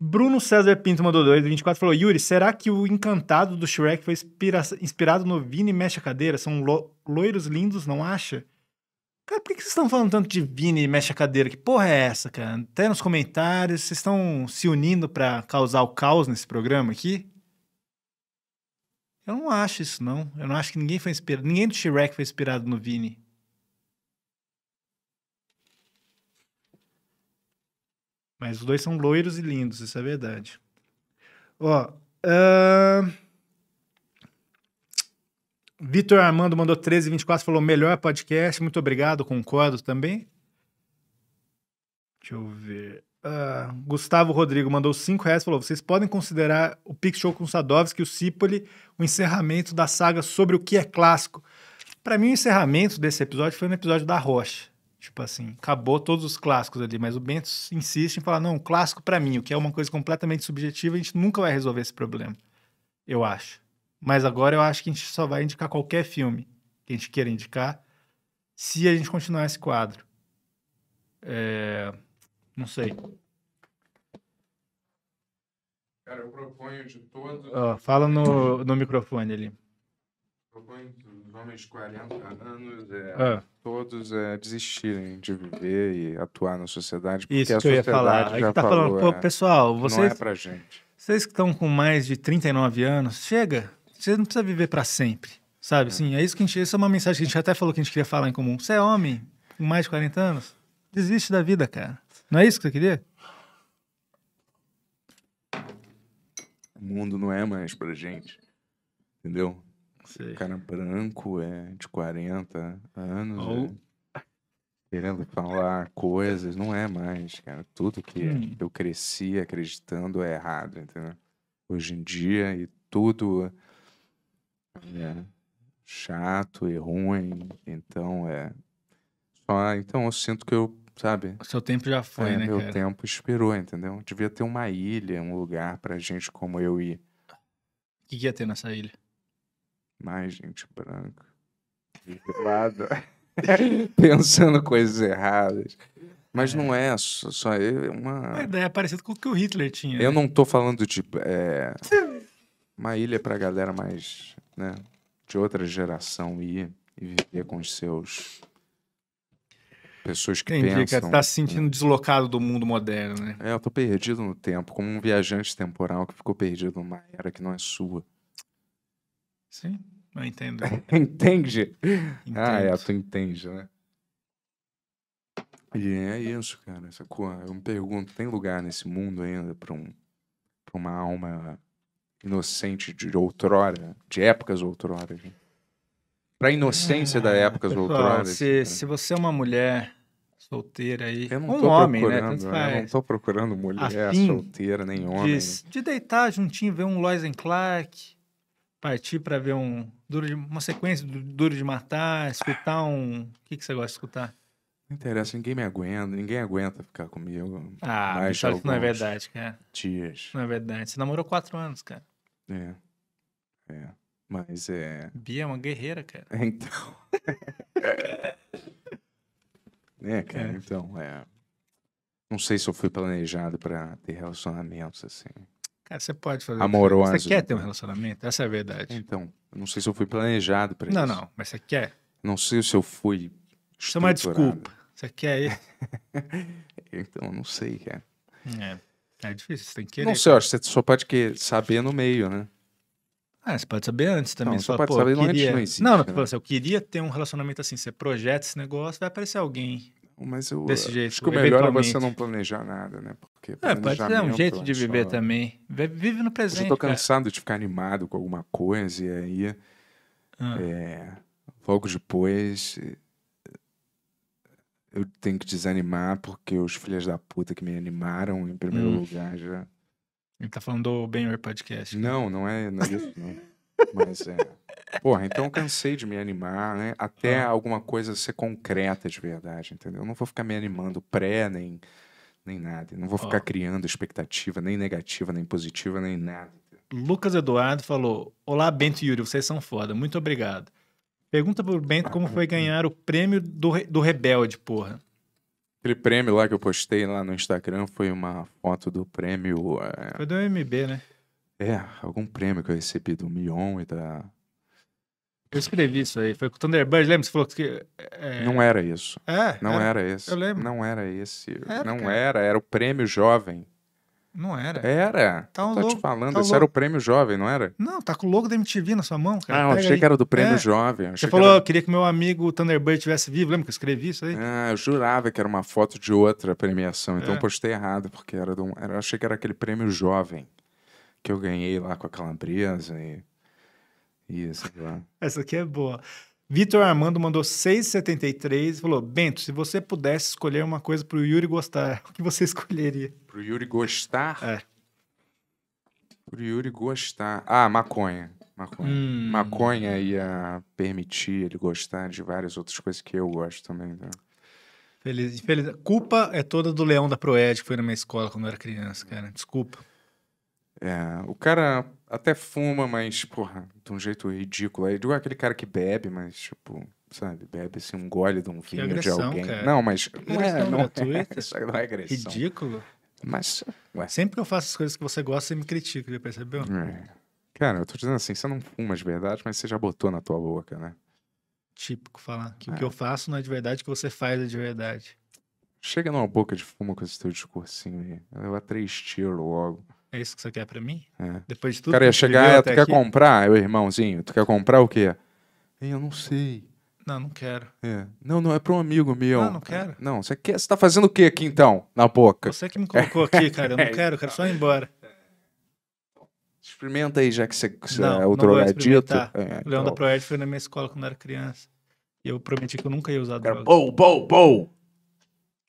Bruno César Pinto mandou 2, 24, falou: Yuri, será que o encantado do Shrek foi inspira inspirado no Vini Mexe a Cadeira? São lo loiros lindos, não acha? Cara, por que, que vocês estão falando tanto de Vini Mexe a Cadeira? Que porra é essa, cara? Até nos comentários, vocês estão se unindo para causar o caos nesse programa aqui? Eu não acho isso, não. Eu não acho que ninguém foi inspirado. Ninguém do Shrek foi inspirado no Vini. Mas os dois são loiros e lindos, isso é verdade. Ó. Uh... Vitor Armando mandou 1324, falou melhor podcast. Muito obrigado, concordo também. Deixa eu ver. Uh, Gustavo Rodrigo mandou 5 reais falou: vocês podem considerar o Pix Show com Sadovski e o Cipoli o encerramento da saga sobre o que é clássico. Para mim, o encerramento desse episódio foi no episódio da Rocha. Tipo assim, acabou todos os clássicos ali, mas o Bento insiste em falar: não, clássico para mim, o que é uma coisa completamente subjetiva, a gente nunca vai resolver esse problema. Eu acho. Mas agora eu acho que a gente só vai indicar qualquer filme que a gente queira indicar se a gente continuar esse quadro. É... Não sei. Cara, eu proponho de todos. Oh, fala no, no microfone ali. Proponho de homens de 40 anos, é, ah. todos é, desistirem de viver e atuar na sociedade. Porque Isso que a eu ia falar. Aqui é tá falou, falando, é, pessoal, vocês. Não é gente. Vocês que estão com mais de 39 anos, chega. Você não precisa viver para sempre, sabe? Assim, é isso que a gente. Essa é uma mensagem que a gente até falou que a gente queria falar em comum. Você é homem, com mais de 40 anos, desiste da vida, cara. Não é isso que você queria? O mundo não é mais pra gente. Entendeu? Sei. cara branco, é de 40 anos. Ou... É, querendo falar coisas, não é mais, cara. Tudo que hum. eu cresci acreditando é errado, entendeu? Hoje em dia, e tudo é chato e ruim. Então, é. Só, então eu sinto que eu, sabe? O seu tempo já foi, é, né? Meu cara? tempo esperou, entendeu? Devia ter uma ilha, um lugar pra gente como eu ir. O que, que ia ter nessa ilha? mais gente branca, desvelada, pensando coisas erradas. Mas é. não é só, só é uma. Uma ideia é parecida com o que o Hitler tinha. Eu né? não tô falando de é, uma ilha pra galera mais. Né, de outra geração ir e viver com os seus. Pessoas que Entendi, é pensam. Que tá se sentindo deslocado do mundo moderno, né? É, eu tô perdido no tempo, como um viajante temporal que ficou perdido numa era que não é sua. Sim, eu entendo. entende? Entendo. Ah, é, tu entende, né? E é isso, cara. Sacou? Eu me pergunto, tem lugar nesse mundo ainda para um, uma alma inocente de outrora, de épocas outrora? Para a inocência da é, épocas pessoal, outrora? Se, né? se você é uma mulher solteira aí. Eu não um tô homem, né? Faz... Eu não tô procurando mulher solteira, nem homem. De, de deitar juntinho, ver um Lois Clark, partir para ver um duro de, uma sequência do Duro de Matar, escutar um. O que, que você gosta de escutar? Não interessa, ninguém me aguenta, ninguém aguenta ficar comigo. Ah, mais que não é verdade, cara. Tias. Não é verdade. Você namorou quatro anos, cara. É. É. Mas é. Bia é uma guerreira, cara. então. é, cara, é. então, é. Não sei se eu fui planejado para ter relacionamentos assim. Cara, você pode fazer. Amoroso. Você quer ter um relacionamento? Essa é a verdade. Então, eu não sei se eu fui planejado para isso. Não, não, mas você quer. Não sei se eu fui. Isso é uma desculpa. Você quer ir? então, não sei, cara. É. É difícil, você tem que querer. Não sei, eu acho que você só pode querer saber no meio, né? Ah, você pode saber antes também. Não, você pode pô, saber queria... antes, não existe, Não, não, né? Assim, eu queria ter um relacionamento assim. Você projeta esse negócio, vai aparecer alguém mas eu Desse jeito, acho que o melhor é você não planejar nada, né? Porque é, pode ser é um jeito de viver só... também. Vive no presente. Eu tô cansado cara. de ficar animado com alguma coisa e aí. Ah. É, logo depois. Eu tenho que desanimar porque os filhos da puta que me animaram, em primeiro hum. lugar, já. Ele tá falando do Benhor Podcast. Né? Não, não é, não é isso, não. Mas é. Porra, então eu cansei de me animar, né? Até ah. alguma coisa ser concreta de verdade, entendeu? Eu não vou ficar me animando pré, nem, nem nada. Eu não vou ficar ah. criando expectativa, nem negativa, nem positiva, nem nada. Lucas Eduardo falou: Olá, Bento e Yuri, vocês são foda. Muito obrigado. Pergunta pro Bento como foi ganhar o prêmio do, do Rebelde, porra. Aquele prêmio lá que eu postei lá no Instagram foi uma foto do prêmio. É... Foi do MB, né? É, algum prêmio que eu recebi do Mion e da eu escrevi isso aí. Foi com o Thunderbird, lembra? Você falou que. É, é... Não era isso. É, não era, é, era, esse. Eu lembro. Não era esse. Era, não cara. era, era o prêmio jovem. Não era. Era. Tá um tô logo, te falando, tá esse logo. era o prêmio jovem, não era? Não, tá com o logo da MTV na sua mão, cara. Ah, eu achei aí. que era do prêmio é. jovem. Você falou, que era... eu queria que meu amigo Thunderbird tivesse vivo, lembra que eu escrevi isso aí? Ah, eu jurava que era uma foto de outra premiação, então é. eu postei errado, porque era do... eu achei que era aquele prêmio jovem que eu ganhei lá com a Calabresa e isso, claro. Essa aqui é boa. Vitor Armando mandou 6,73 e falou: Bento, se você pudesse escolher uma coisa para o Yuri gostar, o que você escolheria? Para o Yuri gostar? É. Para o Yuri gostar. Ah, maconha. Maconha. Hum. Maconha ia permitir ele gostar de várias outras coisas que eu gosto também. Né? Feliz, feliz. Culpa é toda do leão da Proed que foi na minha escola quando eu era criança, cara. Desculpa. É, o cara até fuma, mas, porra, de um jeito ridículo. Aí é igual aquele cara que bebe, mas, tipo, sabe, bebe assim um gole de um vinho agressão, de alguém. Cara. Não, mas. Né, não é, não, É, não é agressão. Ridículo. Mas. Ué. Sempre que eu faço as coisas que você gosta, você me critica, já percebeu? É. Cara, eu tô dizendo assim, você não fuma de verdade, mas você já botou na tua boca, né? Típico falar que é. o que é. eu faço não é de verdade, o que você faz é de verdade. Chega numa boca de fuma com esse teu discursinho aí. Vai levar três tiros logo. É isso que você quer para mim? É. Depois de tudo. Cara, ia chegar, tu quer aqui? comprar, eu irmãozinho, tu quer comprar o quê? Ei, eu não sei. Não, não quero. É. Não, não, é para um amigo meu. Não, ah, não quero. É. Não, você quer. Você tá fazendo o quê aqui então, na boca? Você que me colocou aqui, cara. Eu não é. quero, eu quero só ir embora. Experimenta aí, já que você, você não, é outro drogadito. É, então... O Leão da Proerd foi na minha escola quando eu era criança. E eu prometi que eu nunca ia usar droga. Bom, bom, bom!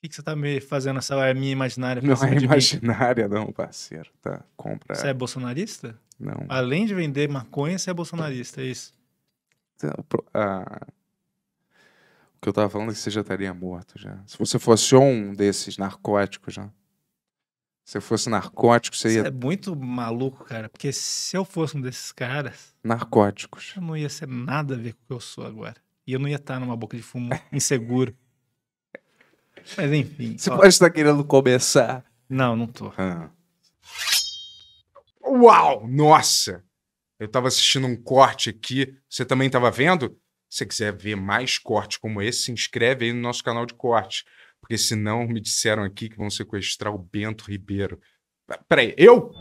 que, que você tá me fazendo essa arminha é imaginária? Não é imaginária, mim? não, parceiro. Tá, compra. Você é bolsonarista? Não. Além de vender maconha, você é bolsonarista, é isso? Tá, ah, o que eu tava falando é que você já estaria morto já. Se você fosse um desses narcóticos já. Se eu fosse narcótico, você ia. Você é muito maluco, cara, porque se eu fosse um desses caras. Narcóticos. Eu não ia ser nada a ver com o que eu sou agora. E eu não ia estar numa boca de fumo inseguro. Mas enfim. Você ó. pode estar querendo começar. Não, não tô. Ah. Uau! Nossa! Eu tava assistindo um corte aqui. Você também tava vendo? Se você quiser ver mais cortes como esse, se inscreve aí no nosso canal de cortes. Porque senão me disseram aqui que vão sequestrar o Bento Ribeiro. Peraí, eu?